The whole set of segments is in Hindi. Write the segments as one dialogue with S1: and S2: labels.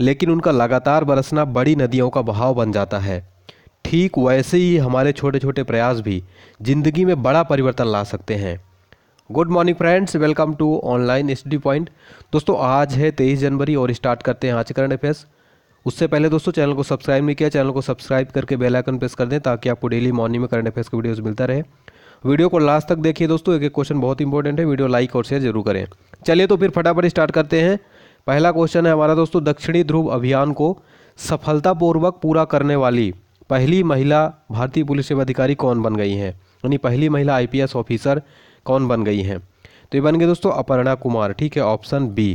S1: लेकिन उनका लगातार बरसना बड़ी नदियों का बहाव बन जाता है ठीक वैसे ही हमारे छोटे छोटे प्रयास भी ज़िंदगी में बड़ा परिवर्तन ला सकते हैं good morning friends welcome to online study point दोस्तों आज है तेईस जनवरी और स्टार्ट करते हैं आज करंट अफेयर्स उससे पहले दोस्तों चैनल को सब्सक्राइब नहीं किया चैनल को सब्सक्राइब करके बेल आइकन प्रेस कर दें ताकि आपको डेली मॉर्निंग में करंट अफेयर्स की वीडियोस मिलता रहे वीडियो को लास्ट तक देखिए दोस्तों एक एक क्वेश्चन बहुत इंपॉर्टेंट है वीडियो लाइक और शेयर जरूर करें चलिए तो फिर फटाफट स्टार्ट करते हैं पहला क्वेश्चन है हमारा दोस्तों दक्षिणी ध्रुव अभियान को सफलतापूर्वक पूरा करने वाली पहली महिला भारतीय पुलिस सेवा अधिकारी कौन बन गई हैं यानी पहली महिला आईपीएस ऑफिसर कौन बन गई हैं तो ये बन गए दोस्तों अपर्णा कुमार ठीक है ऑप्शन बी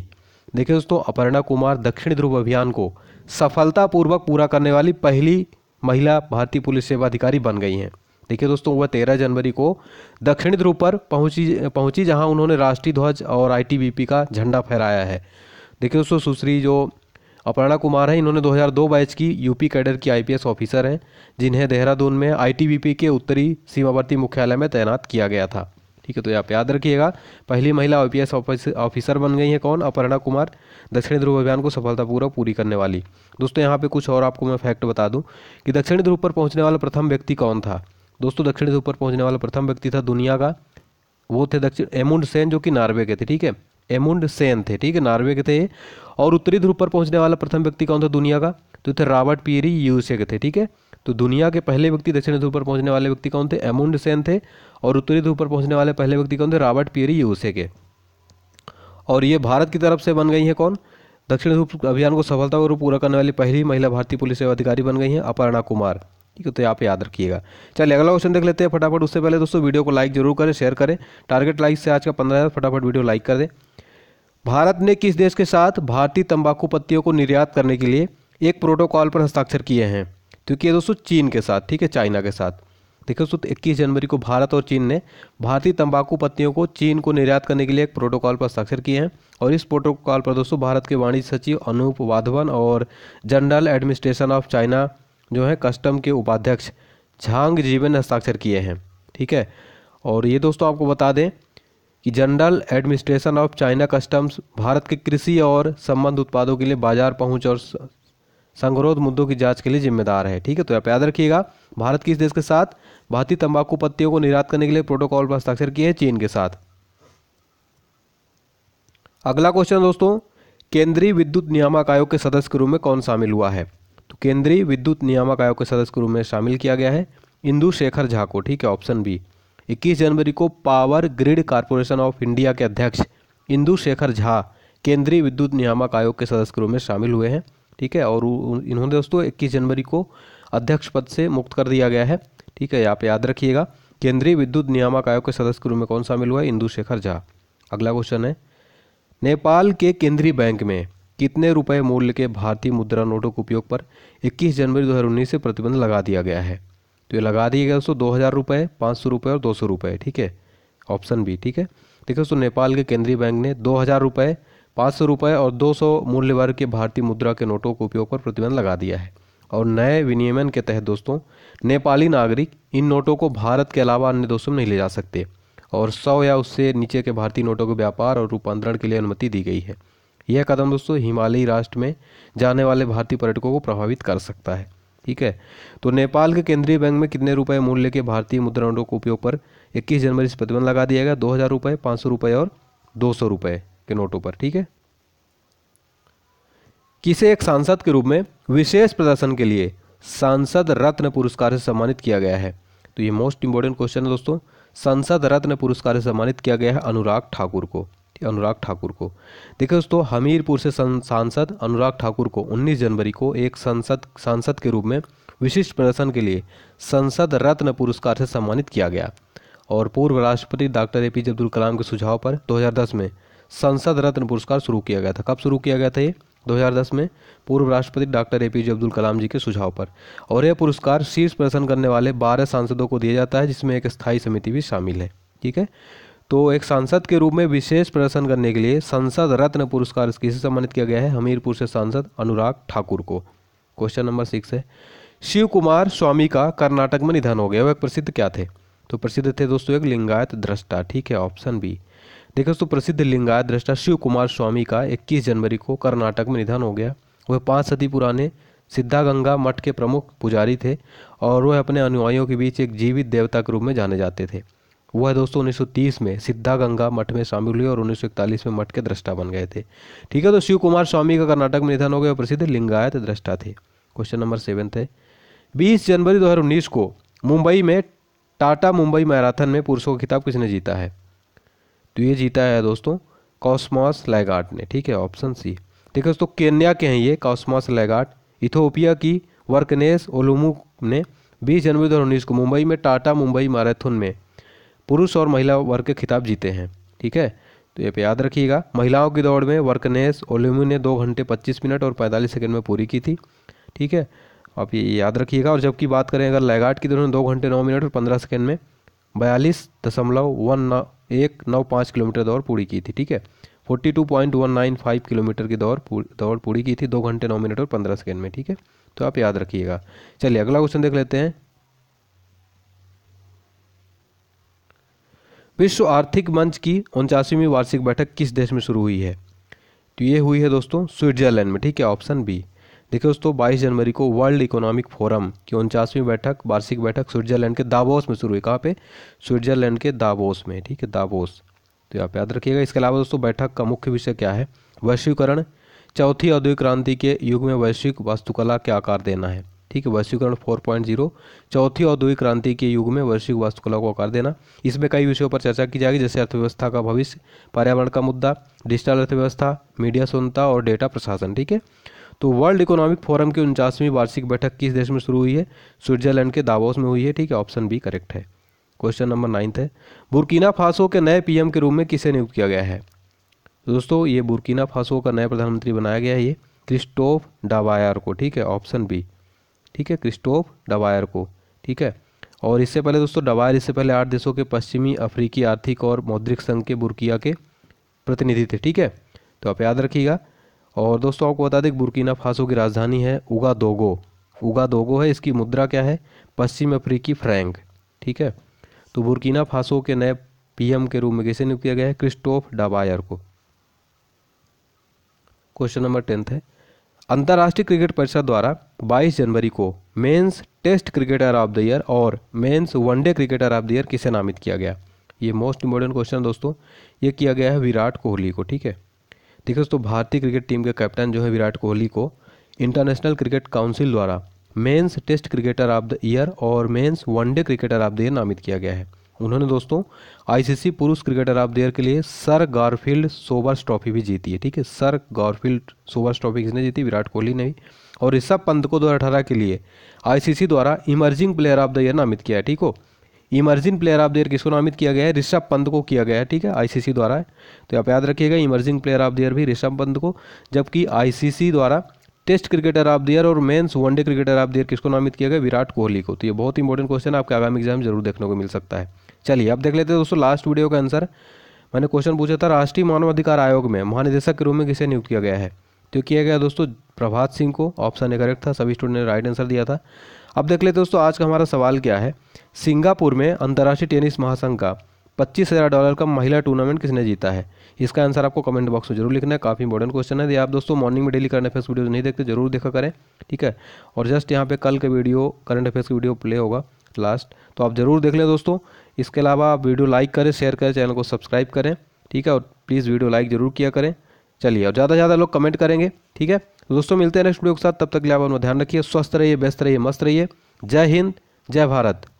S1: देखिए दोस्तों अपर्णा कुमार दक्षिणी ध्रुव अभियान को सफलतापूर्वक पूरा करने वाली पहली महिला भारतीय पुलिस सेवा अधिकारी बन गई हैं देखिए दोस्तों वह तेरह जनवरी को दक्षिणी ध्रुव पर पहुंची पहुंची जहां उन्होंने राष्ट्रीय ध्वज और आईटीबीपी का झंडा फहराया है देखिए दोस्तों सुश्री जो अपर्णा कुमार हैं इन्होंने 2002 बैच की यूपी कैडर की आईपीएस ऑफिसर हैं जिन्हें देहरादून में आईटीबीपी के उत्तरी सीमावर्ती मुख्यालय में तैनात किया गया था ठीक है तो आप याद रखिएगा पहली महिला आईपीएस ऑफिसर बन गई है कौन अपर्णा कुमार दक्षिण ध्रुव अभियान को सफलतापूर्वक पूरी करने वाली दोस्तों यहाँ पर कुछ और आपको मैं फैक्ट बता दूँ कि दक्षिण ध्रुव पर पहुँचने वाला प्रथम व्यक्ति कौन था दोस्तों दक्षिण ध्रुव पर पहुँचने वाला प्रथम व्यक्ति था दुनिया का वो थे दक्षिण एमुंड सेन जो कि नॉर्वे के थे ठीक है एमुंड सेन थे ठीक है नॉर्वे के थे और उत्तरी ध्रुव पर पहुंचने वाला प्रथम व्यक्ति कौन था दुनिया का तो इतने रॉबर्ट पीरी यूएसए के थे ठीक है तो दुनिया के पहले व्यक्ति दक्षिण ध्रुव पर पहुंचने वाले व्यक्ति कौन थे एमुंड सेन थे और उत्तरी ध्रुव पर पहुंचने वाले पहले व्यक्ति कौन थे रॉबर्ट पीरी यूएसए के और ये भारत की तरफ से बन गई है कौन दक्षिण ध्रुव अभियान को सफलता और पूरा करने वाली पहली महिला भारतीय पुलिस सेवा अधिकारी बन गई है अपर्णा कुमार ठीक है तो आप याद रखिएगा चलिए अगला क्वेश्चन देख लेते हैं फटाफट उससे पहले दोस्तों वीडियो को लाइक जरूर करें शेयर करें टारगेट लाइक से आज का पंद्रह फटाफट वीडियो लाइक कर दें भारत ने किस देश के साथ भारतीय तंबाकू पत्तियों को निर्यात करने के लिए एक प्रोटोकॉल पर हस्ताक्षर किए हैं तो ये दोस्तों चीन के साथ ठीक है चाइना के साथ देखिए दोस्तों इक्कीस जनवरी को भारत और चीन ने भारतीय तंबाकू पत्तियों को चीन को निर्यात करने के लिए एक प्रोटोकॉल पर हस्ताक्षर किए हैं और इस प्रोटोकॉल पर दोस्तों भारत के वाणिज्य सचिव अनूप वाधवन और जनरल एडमिनिस्ट्रेशन ऑफ चाइना जो है कस्टम के उपाध्यक्ष झांग जीवन हस्ताक्षर किए हैं ठीक है और ये दोस्तों आपको बता दें कि general administration of China customs Bharat के कृषि और संबंध उत्पादों के लिए बाजार पहुंच और संगरोध मुद्दों की जांच के लिए जिम्मेदार है ठीक है तो आप याद रखिएगा भारत किस देश के साथ भारतीय तंबाकू पत्तियों को निर्यात करने के लिए प्रोटोकॉल पर हस्ताक्षर किए हैं चीन के साथ अगला क्वेश्चन दोस्तों केंद्रीय विद्युत नियामक आयोग के सदस्य के रूप में कौन शामिल हुआ है तो केंद्रीय विद्युत नियामक आयोग के सदस्य के रूप में शामिल किया गया है इंदु शेखर झा को ठीक है ऑप्शन बी 21 जनवरी को power grid corporation of India के अध्यक्ष इंदु शेखर झा केंद्रीय विद्युत नियामक आयोग के सदस्य रूप में शामिल हुए हैं ठीक है और इन्होंने दोस्तों इक्कीस जनवरी को अध्यक्ष पद से मुक्त कर दिया गया है ठीक है आप याद रखिएगा केंद्रीय विद्युत नियामक आयोग के सदस्य रूप में कौन शामिल हुआ है इंदु शेखर झा अगला क्वेश्चन है नेपाल के केंद्रीय बैंक में कितने रुपए मूल्य के भारतीय मुद्रा नोटों के उपयोग पर 21 जनवरी 2019 से प्रतिबंध लगा दिया गया है तो ये लगा दिएगा दोस्तों दो हज़ार रुपये पाँच सौ रुपये और दो सौ रुपये ठीक है ऑप्शन बी ठीक है देखिए दोस्तों नेपाल के केंद्रीय बैंक ने दो हज़ार रुपये पाँच सौ रुपये और दो सौ मूल्य वर्ग के भारतीय मुद्रा के नोटों के उपयोग पर प्रतिबंध लगा दिया है और नए विनियमन के तहत दोस्तों नेपाली नागरिक इन नोटों को भारत के अलावा अन्य देशों में नहीं ले जा सकते और सौ या उससे नीचे के भारतीय नोटों के व्यापार और रूपांतरण के लिए अनुमति दी गई है यह कदम दोस्तों हिमालयी राष्ट्र में जाने वाले भारतीय पर्यटकों को प्रभावित कर सकता है ठीक है तो नेपाल के केंद्रीय बैंक में कितने रुपए मूल्य के भारतीय मुद्रा नोटों के उपयोग पर 21 जनवरी से प्रतिबंध लगा दिया गया दो हज़ार रुपए पांच सौ रुपए और दो सौ रुपए के नोटों पर ठीक है किसे एक सांसद के रूप में विशेष प्रदर्शन के लिए सांसद रत्न पुरस्कार से सम्मानित किया गया है तो ये मोस्ट इंपोर्टेंट क्वेश्चन है दोस्तों संसद रत्न पुरस्कार से सम्मानित किया गया है अनुराग ठाकुर को अनुराग ठाकुर को देखिए दोस्तों हमीरपुर से सांसद अनुराग ठाकुर को 19 जनवरी को एक संसद सांसद के रूप में विशिष्ट प्रदर्शन के लिए संसद रत्न पुरस्कार से सम्मानित किया गया और पूर्व राष्ट्रपति doctor A P J Abdul Kalam के सुझाव पर 2010 में संसद रत्न पुरस्कार शुरू किया गया था कब शुरू किया गया था ये 2010 में पूर्व राष्ट्रपति doctor A P J Abdul Kalam ji के सुझाव पर और यह पुरस्कार शीर्ष प्रदर्शन करने वाले 12 सांसदों को दिया जाता है जिसमें एक स्थायी समिति भी शामिल है ठीक है तो एक सांसद के रूप में विशेष प्रदर्शन करने के लिए संसद रत्न पुरस्कार किसे सम्मानित किया गया है हमीरपुर से सांसद अनुराग ठाकुर को क्वेश्चन नंबर सिक्स है शिव कुमार स्वामी का कर्नाटक में निधन हो गया वह प्रसिद्ध क्या थे तो प्रसिद्ध थे दोस्तों एक लिंगायत दृष्टा ठीक है ऑप्शन बी देखो दोस्तों प्रसिद्ध लिंगायत दृष्टा शिव कुमार स्वामी का 21 जनवरी को कर्नाटक में निधन हो गया वह पाँच सदी पुराने सिद्धागंगा मठ के प्रमुख पुजारी थे और वह अपने अनुयायियों के बीच एक जीवित देवता के रूप में जाने जाते थे वह दोस्तों 1930 में सिद्धा गंगा मठ में शामिल हुए और 1941 में मठ के दृष्टा बन गए थे ठीक है तो शिव कुमार स्वामी का कर्नाटक में निधन हो गया प्रसिद्ध लिंगायत दृष्टा थे क्वेश्चन नंबर सेवन थे बीस जनवरी दो को मुंबई में टाटा मुंबई मैराथन में पुरुषों का खिताब किसने जीता है तो ये जीता है दोस्तों कॉस्मॉस लैगाट ने ठीक है ऑप्शन सी ठीक है दोस्तों केन्या के हैं ये कॉस्मॉस लैगाट इथोपिया की वर्कनेस ओलुमु ने 20 जनवरी दो को मुंबई में टाटा मुंबई मैराथन में पुरुष और महिला वर्ग के खिताब जीते हैं ठीक है तो ये याद रखिएगा महिलाओं की दौड़ में वर्कनेस ओल्यूमी ने दो घंटे पच्चीस मिनट और पैंतालीस सेकेंड में पूरी की थी ठीक है आप ये याद रखिएगा और जबकि बात करें अगर लैगाट की दौड़ में दो घंटे नौ मिनट और पंद्रह सेकेंड में बयालीस दशमलव वन नौ एक नौ पाँच किलोमीटर दौड़ पूरी की थी ठीक है forty two point one nine five kilometre की दौड़ दौड़ पूरी की थी दो घंटे नौ मिनट और पंद्रह सेकेंड में ठीक है तो आप याद रखिएगा चलिए अगला क्वेश्चन देख लेते हैं विश्व आर्थिक मंच की उनचासवीं वार्षिक बैठक किस देश में शुरू हुई है तो ये हुई है दोस्तों स्विट्जरलैंड में ठीक है ऑप्शन बी देखिए दोस्तों 22 जनवरी को वर्ल्ड इकोनॉमिक फोरम की उनचासवीं बैठक वार्षिक बैठक स्विट्जरलैंड के दावोस में शुरू हुई कहाँ पे स्विट्जरलैंड के दावोस में ठीक है दावोस तो आप याद रखिएगा इसके अलावा दोस्तों बैठक का मुख्य विषय क्या है वैश्वीकरण चौथी औद्योगिक क्रांति के युग में वैश्विक वास्तुकला के आकार देना है ठीक है वैश्वीकरण जीरो चौथी औद्योगिक क्रांति के युग में वैश्विक वास्तुकला को आकार देना इसमें कई विषयों पर चर्चा की जाएगी जैसे अर्थव्यवस्था का भविष्य पर्यावरण का मुद्दा डिजिटल अर्थव्यवस्था मीडिया सुनता और डेटा प्रशासन ठीक है तो वर्ल्ड इकोनॉमिक फोरम की उनचासवीं वार्षिक बैठक किस देश में शुरू हुई है स्विट्जरलैंड के दावोस में हुई है ठीक है ऑप्शन बी करेक्ट है क्वेश्चन नंबर नाइन्थ है बुरकीना फासो के नए पीएम के रूप में किसे नियुक्त किया गया है दोस्तों ये बुरकीना फासो का नया प्रधानमंत्री बनाया गया है ये क्रिस्टोफ डावायर को ठीक है ऑप्शन बी ठीक है क्रिस्टोफ डवायर को ठीक है और इससे पहले दोस्तों डवायर इससे पहले आठ देशों के पश्चिमी अफ्रीकी आर्थिक और मौद्रिक संघ के बुरकिया के प्रतिनिधि थे ठीक है तो आप याद रखिएगा और दोस्तों आपको बता दें बुरकीना फासो की राजधानी है उगा दोगो उगा दोगो है इसकी मुद्रा क्या है पश्चिम अफ्रीकी फ्रैंक ठीक है तो बुरकीना फासो के नए पीएम के रूप में किसे नियुक्त किया गया है क्रिस्टोफ डाबायर को क्वेश्चन नंबर टेंथ है अंतर्राष्ट्रीय क्रिकेट परिषद द्वारा 22 जनवरी को men's test cricketer of the year और men's one day cricketer of the year किसे नामित किया गया ये मोस्ट इंपॉर्टेंट क्वेश्चन दोस्तों ये किया गया है विराट कोहली को ठीक है देखिए दोस्तों भारतीय क्रिकेट टीम के कैप्टन जो है विराट कोहली को इंटरनेशनल क्रिकेट काउंसिल द्वारा men's test cricketer of the year और men's one day cricketer of the year नामित किया गया है उन्होंने दोस्तों आईसीसी पुरुष क्रिकेटर ऑफ दर के लिए सर गारफील्ड सोबर्स ट्रॉफी भी जीती है ठीक है सर गारफील्ड सोबर्स ट्रॉफी किसने जीती विराट कोहली ने भी और ऋषभ पंत को दो के लिए आईसीसी द्वारा emerging player of the year नामित किया है ठीक हो emerging player of the year किसको नामित किया गया है ऋषभ पंत को किया गया है ठीक है आईसीसी द्वारा तो आप याद रखिएगा emerging player of the year भी ऋषभ पंत को जबकि आईसीसी द्वारा test cricketer of the year और men's one day cricketer of the year किसको नामित किया गया विराट कोहली को तो ये बहुत इंपॉर्टेंट क्वेश्चन आपके आगामी एग्जाम जरूर देखने को मिल सकता है चलिए अब देख लेते हैं दोस्तों लास्ट वीडियो का आंसर मैंने क्वेश्चन पूछा था राष्ट्रीय मानवाधिकार आयोग में महानिदेशक के रूप में किसे नियुक्त किया गया है तो किया गया दोस्तों प्रभात सिंह को ऑप्शन ए करेक्ट था सभी स्टूडेंट ने राइट आंसर दिया था अब देख लेते दोस्तों आज का हमारा सवाल क्या है सिंगापुर में अंतर्राष्ट्रीय टेनिस महासंघ का पच्चीस हज़ार डॉलर का महिला टूर्नामेंट किसने जीता है इसका आंसर आपको कमेंट बॉक्स में जरूर लिखना है काफ़ी इंपॉर्टेंट क्वेश्चन है यदि आप दोस्तों मॉर्निंग में डेली करंट अफेयर्स वीडियो नहीं देखते जरूर देखा करें ठीक है और जस्ट यहाँ पे कल के वीडियो करंट अफेयर्स की वीडियो प्ले होगा लास्ट तो आप ज़रूर देख लें दोस्तों इसके अलावा आप वीडियो लाइक करें शेयर करें चैनल को सब्सक्राइब करें ठीक है और प्लीज़ वीडियो लाइक ज़रूर किया करें चलिए और ज़्यादा से ज़्यादा लोग कमेंट करेंगे ठीक है तो दोस्तों मिलते हैं नेक्स्ट वीडियो के साथ तब तक के लिए आप अपना ध्यान रखिए स्वस्थ रहिए व्यस्त रहिए मस्त रहिए जय हिंद जय भारत